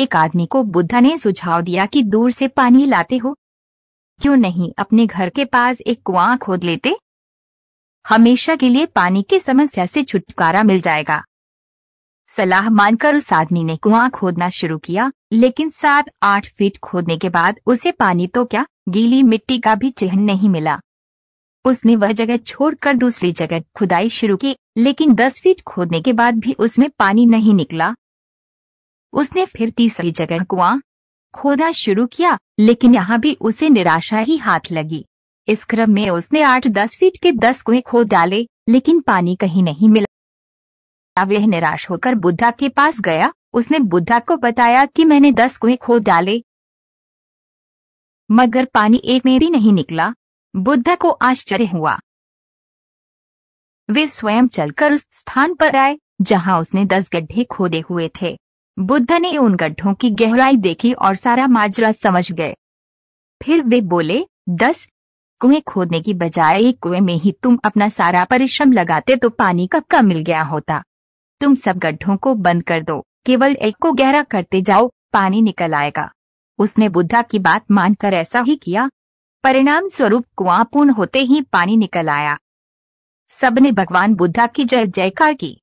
एक आदमी को बुद्धा ने सुझाव दिया कि दूर से पानी लाते हो क्यों नहीं अपने घर के पास एक कुआं खोद लेते हमेशा के लिए पानी की समस्या से छुटकारा मिल जाएगा सलाह मानकर उस आदमी ने कुआं खोदना शुरू किया लेकिन सात आठ फीट खोदने के बाद उसे पानी तो क्या गीली मिट्टी का भी चिन्ह नहीं मिला उसने वह जगह छोड़कर दूसरी जगह खुदाई शुरू की लेकिन दस फीट खोदने के बाद भी उसमें पानी नहीं निकला उसने फिर तीसरी जगह कुआं खोदा शुरू किया लेकिन यहाँ भी उसे निराशा ही हाथ लगी इस क्रम में उसने आठ दस फीट के दस कुएं खोद डाले लेकिन पानी कहीं नहीं मिला वह निराश होकर बुद्धा के पास गया उसने बुद्धा को बताया कि मैंने दस कुएं खोद डाले मगर पानी एक में भी नहीं निकला बुद्धा को आश्चर्य हुआ वे स्वयं चलकर उस स्थान पर आए जहां उसने दस गड्ढे खोदे हुए थे बुद्ध ने उन गड्ढों की गहराई देखी और सारा माजरा समझ गए फिर वे बोले दस कुएं खोदने की बजाय एक कुएं में ही तुम अपना सारा परिश्रम लगाते तो पानी कब का मिल गया होता तुम सब गड्ढों को बंद कर दो केवल एक को गहरा करते जाओ पानी निकल आएगा उसने बुद्धा की बात मानकर ऐसा ही किया परिणाम स्वरूप कुआं पूर्ण होते ही पानी निकल आया सबने भगवान बुद्धा की जय जयकार की